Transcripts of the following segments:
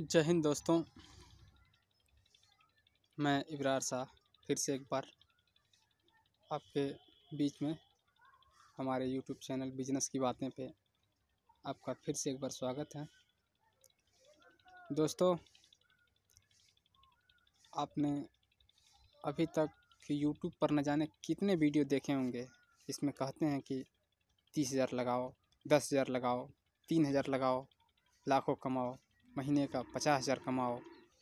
जय हिंद दोस्तों मैं इब्रार शाह फिर से एक बार आपके बीच में हमारे यूट्यूब चैनल बिजनेस की बातें पे आपका फिर से एक बार स्वागत है दोस्तों आपने अभी तक यूट्यूब पर न जाने कितने वीडियो देखे होंगे इसमें कहते हैं कि तीस हज़ार लगाओ दस हज़ार लगाओ तीन हज़ार लगाओ लाखों कमाओ महीने का पचास हज़ार कमाओ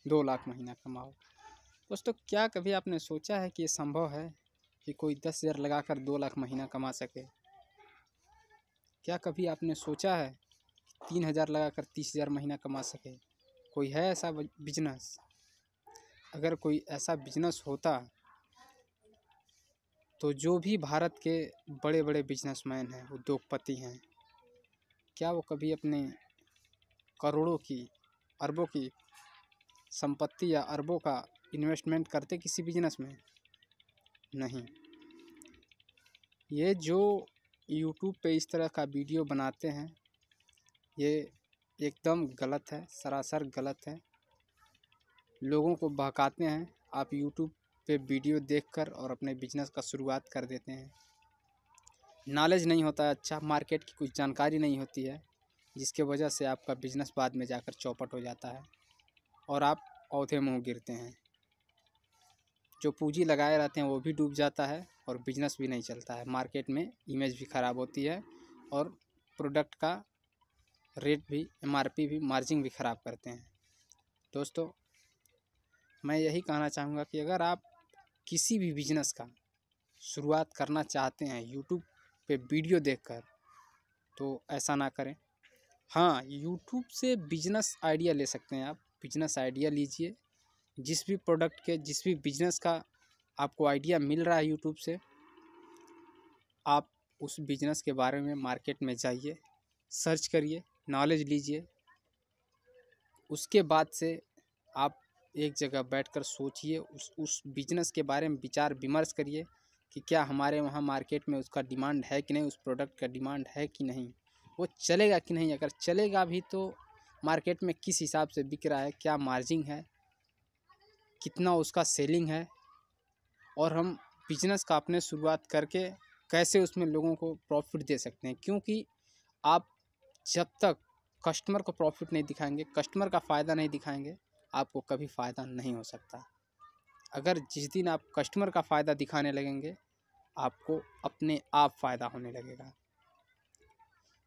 दो लाख महीना कमाओ दोस्तों क्या कभी आपने सोचा है कि ये संभव है कि कोई दस हज़ार लगा कर दो लाख महीना कमा सके क्या कभी आपने सोचा है तीन हज़ार लगा कर तीस हज़ार महीना कमा सके कोई है ऐसा बिजनेस अगर कोई ऐसा बिजनेस होता तो जो भी भारत के बड़े बड़े बिजनेसमैन हैं उद्योगपति हैं क्या वो कभी अपने करोड़ों की अरबों की संपत्ति या अरबों का इन्वेस्टमेंट करते किसी बिजनेस में नहीं ये जो यूट्यूब पे इस तरह का वीडियो बनाते हैं ये एकदम गलत है सरासर गलत है लोगों को बहकाते हैं आप यूट्यूब पे वीडियो देखकर और अपने बिजनेस का शुरुआत कर देते हैं नॉलेज नहीं होता है अच्छा मार्केट की कुछ जानकारी नहीं होती है जिसके वजह से आपका बिजनेस बाद में जाकर चौपट हो जाता है और आप औधे मुँह गिरते हैं जो पूंजी लगाए रहते हैं वो भी डूब जाता है और बिजनेस भी नहीं चलता है मार्केट में इमेज भी ख़राब होती है और प्रोडक्ट का रेट भी एम भी मार्जिन भी ख़राब करते हैं दोस्तों मैं यही कहना चाहूँगा कि अगर आप किसी भी बिजनेस का शुरुआत करना चाहते हैं यूट्यूब पे वीडियो देखकर तो ऐसा ना करें हाँ यूट्यूब से बिजनेस आइडिया ले सकते हैं आप बिजनेस आइडिया लीजिए जिस भी प्रोडक्ट के जिस भी बिजनेस का आपको आइडिया मिल रहा है यूट्यूब से आप उस बिजनेस के बारे में मार्केट में जाइए सर्च करिए नॉलेज लीजिए उसके बाद से आप एक जगह बैठकर सोचिए उस उस बिजनेस के बारे में विचार विमर्श करिए कि क्या हमारे वहाँ मार्केट में उसका डिमांड है कि नहीं उस प्रोडक्ट का डिमांड है कि नहीं वो चलेगा कि नहीं अगर चलेगा भी तो मार्केट में किस हिसाब से बिक रहा है क्या मार्जिन है कितना उसका सेलिंग है और हम बिजनेस का अपने शुरुआत करके कैसे उसमें लोगों को प्रॉफिट दे सकते हैं क्योंकि आप जब तक कस्टमर को प्रॉफिट नहीं दिखाएंगे कस्टमर का फ़ायदा नहीं दिखाएंगे आपको कभी फ़ायदा नहीं हो सकता अगर जिस दिन आप कस्टमर का फ़ायदा दिखाने लगेंगे आपको अपने आप फ़ायदा होने लगेगा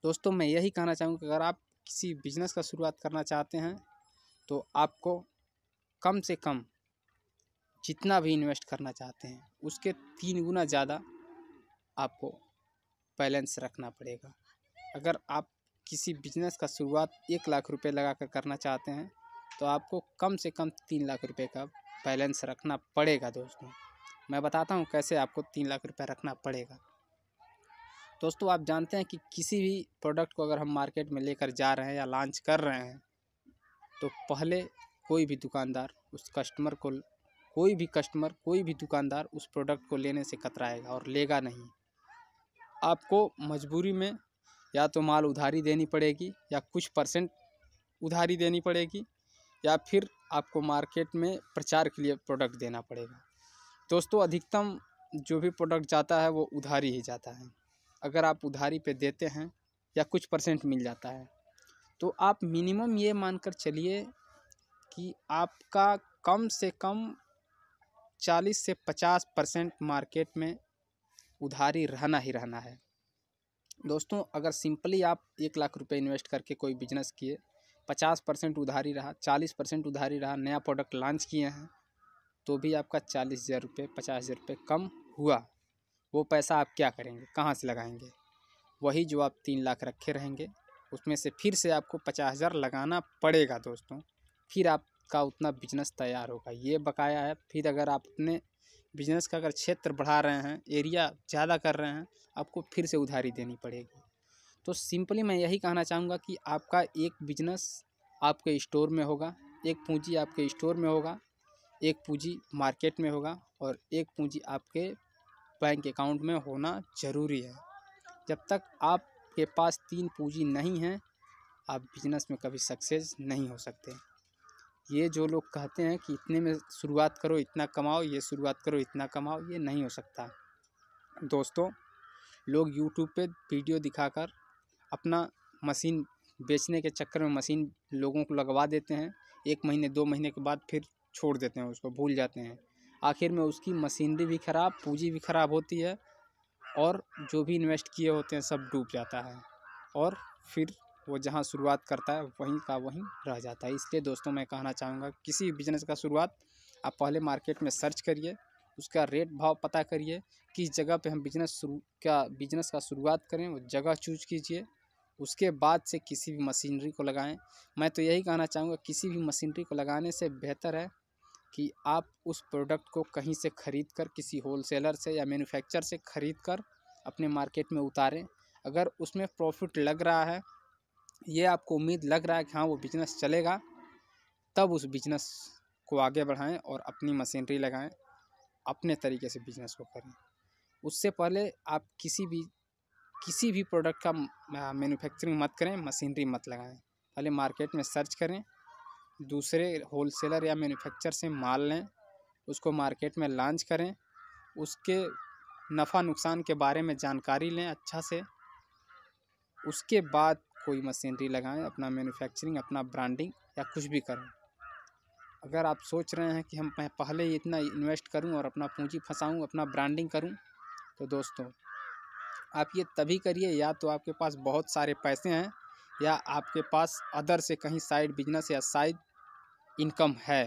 दोस्तों मैं यही कहना चाहूँगा अगर आप किसी बिजनेस का शुरुआत करना चाहते हैं तो आपको कम से कम जितना भी इन्वेस्ट करना चाहते हैं उसके तीन गुना ज़्यादा आपको बैलेंस रखना पड़ेगा अगर आप किसी बिजनेस का शुरुआत एक लाख रुपए लगा कर करना चाहते हैं तो आपको कम से कम तीन लाख रुपए का बैलेंस रखना पड़ेगा दोस्तों मैं बताता हूँ कैसे आपको तीन लाख रुपये रखना पड़ेगा दोस्तों आप जानते हैं कि किसी भी प्रोडक्ट को अगर हम मार्केट में लेकर जा रहे हैं या लॉन्च कर रहे हैं तो पहले कोई भी दुकानदार उस कस्टमर को कोई भी कस्टमर कोई भी दुकानदार उस प्रोडक्ट को लेने से कतराएगा और लेगा नहीं आपको मजबूरी में या तो माल उधारी देनी पड़ेगी या कुछ परसेंट उधारी देनी पड़ेगी या फिर आपको मार्केट में प्रचार के लिए प्रोडक्ट देना पड़ेगा दोस्तों अधिकतम जो भी प्रोडक्ट जाता है वो उधारी ही जाता है अगर आप उधारी पे देते हैं या कुछ परसेंट मिल जाता है तो आप मिनिमम ये मानकर चलिए कि आपका कम से कम चालीस से पचास परसेंट मार्केट में उधारी रहना ही रहना है दोस्तों अगर सिंपली आप एक लाख रुपए इन्वेस्ट करके कोई बिजनेस किए पचास परसेंट उधारी रहा चालीस परसेंट उधारी रहा नया प्रोडक्ट लॉन्च किए हैं तो भी आपका चालीस हज़ार रुपये पचास हज़ार रुपये कम हुआ वो पैसा आप क्या करेंगे कहाँ से लगाएंगे वही जो आप तीन लाख रखे रहेंगे उसमें से फिर से आपको पचास हज़ार लगाना पड़ेगा दोस्तों फिर आपका उतना बिजनेस तैयार होगा ये बकाया है फिर अगर आप अपने बिजनेस का अगर क्षेत्र बढ़ा रहे हैं एरिया ज़्यादा कर रहे हैं आपको फिर से उधारी देनी पड़ेगी तो सिंपली मैं यही कहना चाहूँगा कि आपका एक बिजनेस आपके स्टोर में होगा एक पूंजी आपके स्टोर में होगा एक पूंजी मार्केट में होगा और एक पूंजी आपके बैंक अकाउंट में होना ज़रूरी है जब तक आपके पास तीन पूंजी नहीं है आप बिजनेस में कभी सक्सेस नहीं हो सकते ये जो लोग कहते हैं कि इतने में शुरुआत करो इतना कमाओ ये शुरुआत करो इतना कमाओ ये नहीं हो सकता दोस्तों लोग यूट्यूब पे वीडियो दिखाकर अपना मशीन बेचने के चक्कर में मशीन लोगों को लगवा देते हैं एक महीने दो महीने के बाद फिर छोड़ देते हैं उसको भूल जाते हैं आखिर में उसकी मशीनरी भी ख़राब पूँजी भी ख़राब होती है और जो भी इन्वेस्ट किए होते हैं सब डूब जाता है और फिर वो जहाँ शुरुआत करता है वहीं का वहीं रह जाता है इसलिए दोस्तों मैं कहना चाहूँगा किसी बिजनेस का शुरुआत आप पहले मार्केट में सर्च करिए उसका रेट भाव पता करिए किस जगह पे हम बिजनेस शुरू का बिजनेस का शुरुआत करें वो जगह चूज कीजिए उसके बाद से किसी भी मशीनरी को लगाएं मैं तो यही कहना चाहूँगा किसी भी मशीनरी को लगाने से बेहतर है कि आप उस प्रोडक्ट को कहीं से ख़रीद कर किसी होलसेलर से या मैन्युफैक्चर से ख़रीद कर अपने मार्केट में उतारें अगर उसमें प्रॉफिट लग रहा है ये आपको उम्मीद लग रहा है कि हाँ वो बिज़नेस चलेगा तब उस बिज़नेस को आगे बढ़ाएं और अपनी मशीनरी लगाएं अपने तरीके से बिज़नेस को करें उससे पहले आप किसी भी किसी भी प्रोडक्ट का मैन्युफैक्चरिंग मत करें मशीनरी मत लगाएं पहले मार्केट में सर्च करें दूसरे होलसेलर या मैन्युफैक्चर से माल लें उसको मार्केट में लॉन्च करें उसके नफ़ा नुकसान के बारे में जानकारी लें अच्छा से उसके बाद कोई मशीनरी लगाएं अपना मैन्युफैक्चरिंग अपना ब्रांडिंग या कुछ भी करें अगर आप सोच रहे हैं कि हम पहले ही इतना इन्वेस्ट करूं और अपना पूंजी फंसाऊं अपना ब्रांडिंग करूं तो दोस्तों आप ये तभी करिए या तो आपके पास बहुत सारे पैसे हैं या आपके पास अदर से कहीं साइड बिजनेस या साइड इनकम है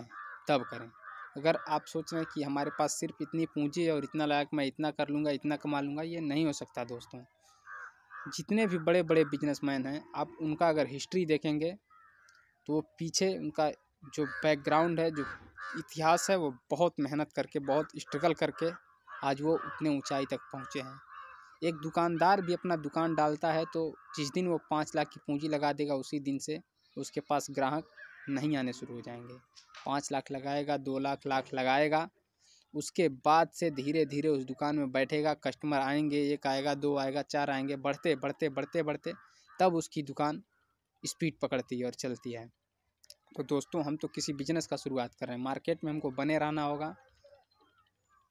तब करें अगर आप सोच रहे हैं कि हमारे पास सिर्फ इतनी पूंजी है और इतना लायक मैं इतना कर लूँगा इतना कमा लूँगा ये नहीं हो सकता दोस्तों जितने भी बड़े बड़े बिजनेसमैन हैं आप उनका अगर हिस्ट्री देखेंगे तो वो पीछे उनका जो बैकग्राउंड है जो इतिहास है वो बहुत मेहनत करके बहुत स्ट्रगल करके आज वो उतने ऊंचाई तक पहुंचे हैं एक दुकानदार भी अपना दुकान डालता है तो जिस दिन वो पाँच लाख की पूंजी लगा देगा उसी दिन से उसके पास ग्राहक नहीं आने शुरू हो जाएंगे पाँच लाख लगाएगा दो लाख लाख लगाएगा उसके बाद से धीरे धीरे उस दुकान में बैठेगा कस्टमर आएंगे एक आएगा दो आएगा चार आएंगे बढ़ते बढ़ते बढ़ते बढ़ते तब उसकी दुकान स्पीड पकड़ती है और चलती है तो दोस्तों हम तो किसी बिजनेस का शुरुआत कर रहे हैं मार्केट में हमको बने रहना होगा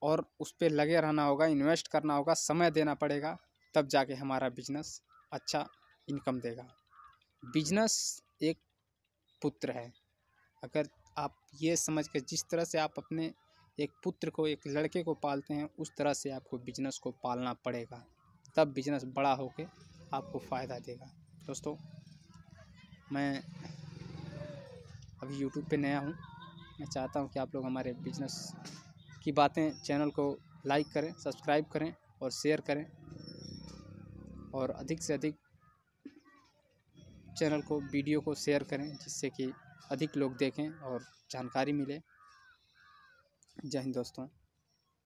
और उस पर लगे रहना होगा इन्वेस्ट करना होगा समय देना पड़ेगा तब जाके हमारा बिजनेस अच्छा इनकम देगा बिजनेस एक पुत्र है अगर आप ये समझ कर जिस तरह से आप अपने एक पुत्र को एक लड़के को पालते हैं उस तरह से आपको बिजनेस को पालना पड़ेगा तब बिजनेस बड़ा होकर आपको फ़ायदा देगा दोस्तों मैं अभी यूट्यूब पे नया हूँ मैं चाहता हूँ कि आप लोग हमारे बिजनेस की बातें चैनल को लाइक करें सब्सक्राइब करें और शेयर करें और अधिक से अधिक चैनल को वीडियो को शेयर करें जिससे कि अधिक लोग देखें और जानकारी मिले जय हिंद दोस्तों